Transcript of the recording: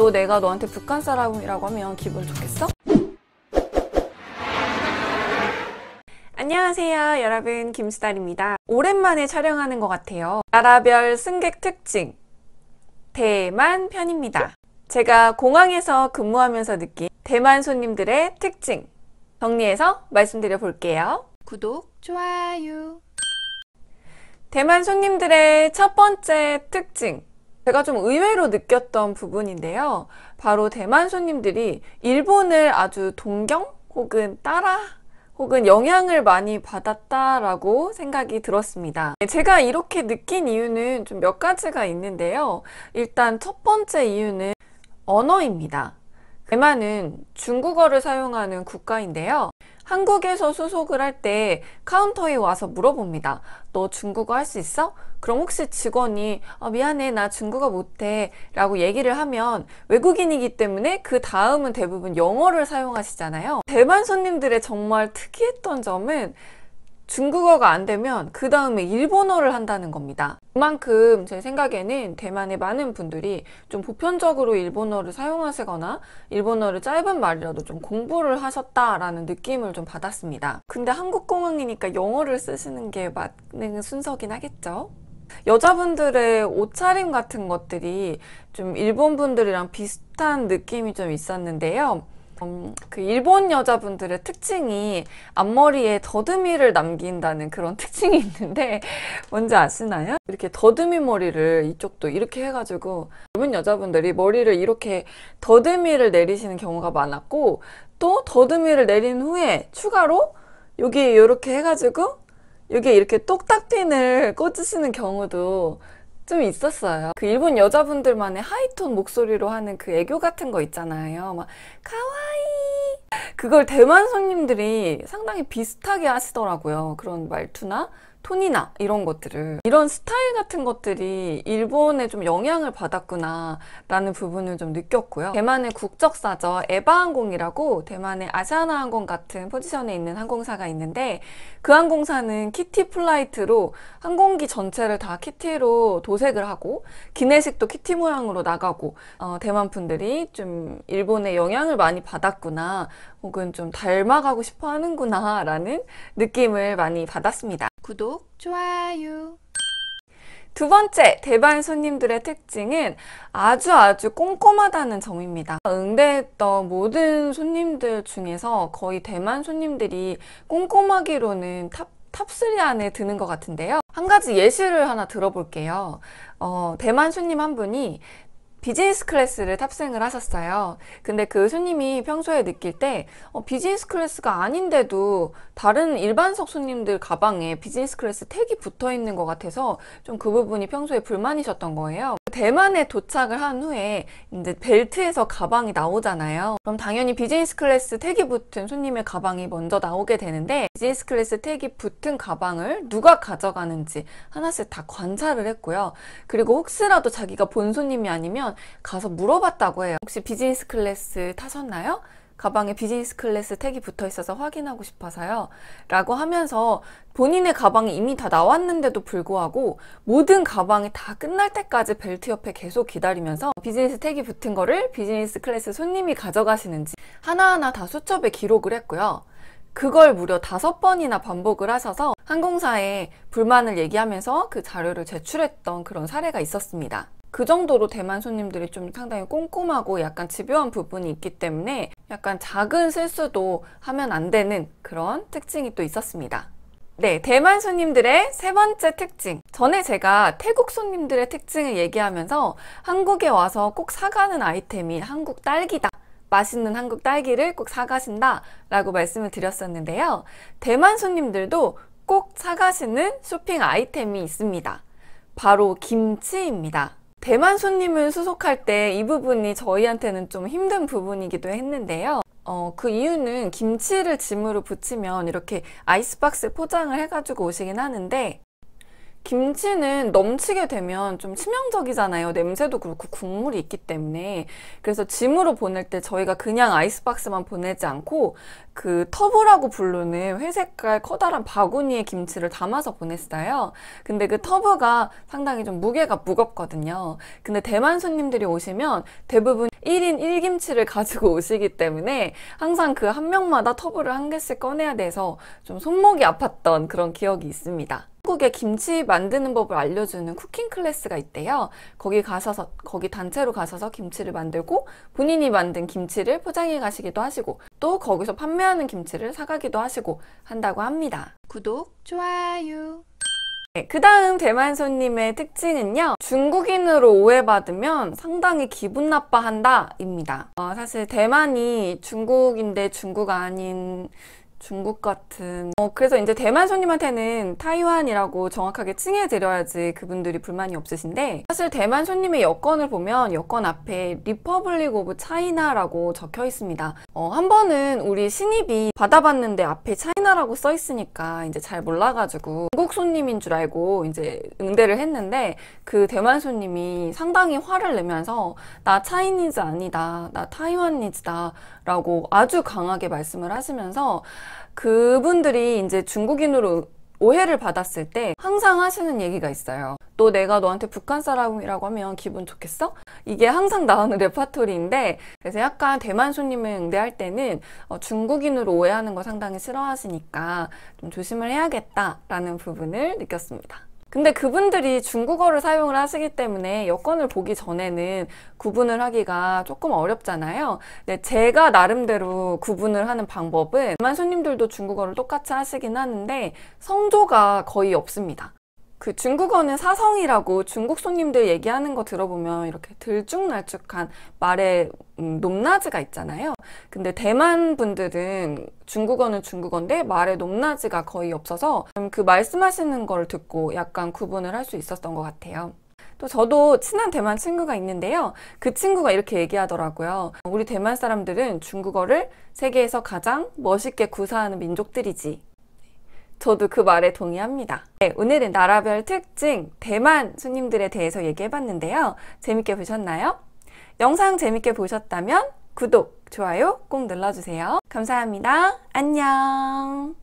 또 내가 너한테 북한 사람이라고 하면 기분 좋겠어? 안녕하세요 여러분 김수달입니다 오랜만에 촬영하는 것 같아요 나라별 승객 특징 대만 편입니다 제가 공항에서 근무하면서 느낀 대만 손님들의 특징 정리해서 말씀드려 볼게요 구독, 좋아요 대만 손님들의 첫 번째 특징 제가 좀 의외로 느꼈던 부분인데요. 바로 대만 손님들이 일본을 아주 동경 혹은 따라 혹은 영향을 많이 받았다라고 생각이 들었습니다. 네, 제가 이렇게 느낀 이유는 좀 몇 가지가 있는데요. 일단 첫 번째 이유는 언어입니다. 대만은 중국어를 사용하는 국가인데요. 한국에서 수속을 할 때 카운터에 와서 물어봅니다. 너 중국어 할 수 있어? 그럼 혹시 직원이 아, 미안해 나 중국어 못해 라고 얘기를 하면 외국인이기 때문에 그 다음은 대부분 영어를 사용하시잖아요 대만 손님들의 정말 특이했던 점은 중국어가 안 되면 그 다음에 일본어를 한다는 겁니다. 그만큼 제 생각에는 대만의 많은 분들이 좀 보편적으로 일본어를 사용하시거나 일본어를 짧은 말이라도 좀 공부를 하셨다라는 느낌을 좀 받았습니다. 근데 한국공항이니까 영어를 쓰시는 게 맞는 순서긴 하겠죠? 여자분들의 옷차림 같은 것들이 좀 일본 분들이랑 비슷한 느낌이 좀 있었는데요. 음, 그 일본 여자분들의 특징이 앞머리에 더듬이를 남긴다는 그런 특징이 있는데 뭔지 아시나요? 이렇게 더듬이 머리를 이쪽도 이렇게 해가지고 일본 여자분들이 머리를 이렇게 더듬이를 내리시는 경우가 많았고 또 더듬이를 내린 후에 추가로 여기 이렇게 해가지고 여기에 이렇게 똑딱핀을 꽂으시는 경우도 좀 있었어요. 그 일본 여자분들만의 하이톤 목소리로 하는 그 애교 같은 거 있잖아요. 막 카와이 그걸 대만 손님들이 상당히 비슷하게 하시더라고요. 그런 말투나 톤이나 이런 것들을 이런 스타일 같은 것들이 일본에 좀 영향을 받았구나 라는 부분을 좀 느꼈고요 대만의 국적사죠 에바항공이라고 대만의 아시아나항공 같은 포지션에 있는 항공사가 있는데 그 항공사는 키티 플라이트로 항공기 전체를 다 키티로 도색을 하고 기내식도 키티 모양으로 나가고 어, 대만 분들이 좀 일본의 영향을 많이 받았구나 혹은 좀 닮아가고 싶어 하는구나 라는 느낌을 많이 받았습니다 구독, 좋아요. 두 번째 대만 손님들의 특징은 아주 아주 꼼꼼하다는 점입니다. 응대했던 모든 손님들 중에서 거의 대만 손님들이 꼼꼼하기로는 탑3 안에 드는 것 같은데요. 한 가지 예시를 하나 들어볼게요. 어, 대만 손님 한 분이 비즈니스 클래스를 탑승을 하셨어요. 근데 그 손님이 평소에 느낄 때 어, 비즈니스 클래스가 아닌데도 다른 일반석 손님들 가방에 비즈니스 클래스 택이 붙어 있는 것 같아서 좀 그 부분이 평소에 불만이셨던 거예요. 대만에 도착을 한 후에 이제 벨트에서 가방이 나오잖아요. 그럼 당연히 비즈니스 클래스 택이 붙은 손님의 가방이 먼저 나오게 되는데 비즈니스 클래스 택이 붙은 가방을 누가 가져가는지 하나씩 다 관찰을 했고요. 그리고 혹시라도 자기가 본 손님이 아니면 가서 물어봤다고 해요. 혹시 비즈니스 클래스 타셨나요? 가방에 비즈니스 클래스 택이 붙어 있어서 확인하고 싶어서요. 라고 하면서 본인의 가방이 이미 다 나왔는데도 불구하고 모든 가방이 다 끝날 때까지 벨트 옆에 계속 기다리면서 비즈니스 택이 붙은 거를 비즈니스 클래스 손님이 가져가시는지 하나하나 다 수첩에 기록을 했고요. 그걸 무려 다섯 번이나 반복을 하셔서 항공사에 불만을 얘기하면서 그 자료를 제출했던 그런 사례가 있었습니다. 그 정도로 대만 손님들이 좀 상당히 꼼꼼하고 약간 집요한 부분이 있기 때문에 약간 작은 실수도 하면 안 되는 그런 특징이 또 있었습니다. 네, 대만 손님들의 세 번째 특징. 전에 제가 태국 손님들의 특징을 얘기하면서 한국에 와서 꼭 사가는 아이템이 한국 딸기다. 맛있는 한국 딸기를 꼭 사가신다 라고 말씀을 드렸었는데요. 대만 손님들도 꼭 사가시는 쇼핑 아이템이 있습니다. 바로 김치입니다. 대만 손님을 수속할 때 이 부분이 저희한테는 좀 힘든 부분이기도 했는데요. 어, 그 이유는 김치를 짐으로 붙이면 이렇게 아이스박스 포장을 해가지고 오시긴 하는데 김치는 넘치게 되면 좀 치명적이잖아요. 냄새도 그렇고 국물이 있기 때문에. 그래서 짐으로 보낼 때 저희가 그냥 아이스박스만 보내지 않고 그 터브라고 부르는 회색깔 커다란 바구니에 김치를 담아서 보냈어요. 근데 그 터브가 상당히 좀 무게가 무겁거든요. 근데 대만 손님들이 오시면 대부분 1인 1김치를 가지고 오시기 때문에 항상 그 한 명마다 터브를 한 개씩 꺼내야 돼서 좀 손목이 아팠던 그런 기억이 있습니다. 한국의 김치 만드는 법을 알려주는 쿠킹 클래스가 있대요. 거기 가셔서 거기 단체로 가셔서 김치를 만들고 본인이 만든 김치를 포장해 가시기도 하시고 또 거기서 판매하는 김치를 사가기도 하시고 한다고 합니다. 구독, 좋아요. 네, 그 다음 대만 손님의 특징은요 중국인으로 오해받으면 상당히 기분 나빠한다 입니다 어, 사실 대만이 중국인데 중국 아닌 중국 같은 어, 그래서 이제 대만 손님한테는 타이완이라고 정확하게 칭해 드려야지 그분들이 불만이 없으신데 사실 대만 손님의 여권을 보면 여권 앞에 리퍼블릭 오브 차이나라고 적혀 있습니다 어, 한 번은 우리 신입이 받아봤는데 앞에 차이나라고 써 있으니까 이제 잘 몰라가지고 중국 손님인 줄 알고 이제 응대를 했는데 그 대만 손님이 상당히 화를 내면서 나 차이니즈 아니다 나 타이완니즈다 라고 아주 강하게 말씀을 하시면서 그분들이 이제 중국인으로 오해를 받았을 때 항상 하시는 얘기가 있어요. 또 내가 너한테 북한 사람이라고 하면 기분 좋겠어? 이게 항상 나오는 레파토리인데 그래서 약간 대만 손님을 응대할 때는 어, 중국인으로 오해하는 거 상당히 싫어하시니까 좀 조심을 해야겠다라는 부분을 느꼈습니다. 근데 그분들이 중국어를 사용을 하시기 때문에 여건을 보기 전에는 구분을 하기가 조금 어렵잖아요. 네, 제가 나름대로 구분을 하는 방법은 대만 손님들도 중국어를 똑같이 하시긴 하는데 성조가 거의 없습니다. 그 중국어는 사성이라고 중국 손님들 얘기하는 거 들어보면 이렇게 들쭉날쭉한 말의 음, 높낮이가 있잖아요. 근데 대만 분들은 중국어는 중국어인데 말의 높낮이가 거의 없어서 그 말씀하시는 걸 듣고 약간 구분을 할 수 있었던 것 같아요. 또 저도 친한 대만 친구가 있는데요. 그 친구가 이렇게 얘기하더라고요. 우리 대만 사람들은 중국어를 세계에서 가장 멋있게 구사하는 민족들이지 저도 그 말에 동의합니다. 네, 오늘은 나라별 특징 대만 손님들에 대해서 얘기해봤는데요. 재밌게 보셨나요? 영상 재밌게 보셨다면 구독, 좋아요 꼭 눌러주세요. 감사합니다. 안녕.